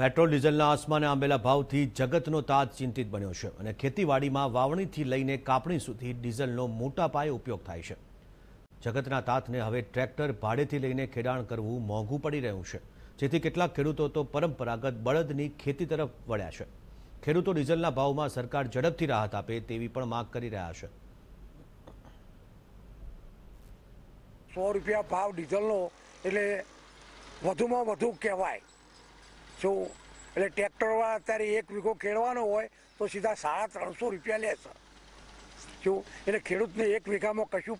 petrol ડીઝલના આસમાને આંબેલા ભાવથી જગતનો તાજ ચિંતિત બન્યો છે અને ખેતીવાડીમાં વાવણીથી લઈને કાપણી સુધી ડીઝલનો મોટા પાયે ઉપયોગ થાય છે જગતના તાતને હવે ટ્રેક્ટર ભાડેથી લઈને ખેડાણ કરવું મોંઘું પડી રહ્યું છે જેથી કેટલાક ખેડૂતો તો પરંપરાગત બળદની ખેતી તરફ વળ્યા છે ખેડૂતો ડીઝલના ભાવમાં સરકાર ઝડપથી રાહત આપે તેવી પણ માંગ કરી રહ્યા છે સો રૂપિયા ભાવ ડીઝલનો એટલે વધુમાં વધુ કહેવાય શું એટલે ટ્રેક્ટરવાળા અત્યારે એક વીઘો ખેડવાનો હોય તો સીધા સાડા ત્રણસો રૂપિયા લે છે શું એટલે ખેડૂતને એક વીઘામાં કશું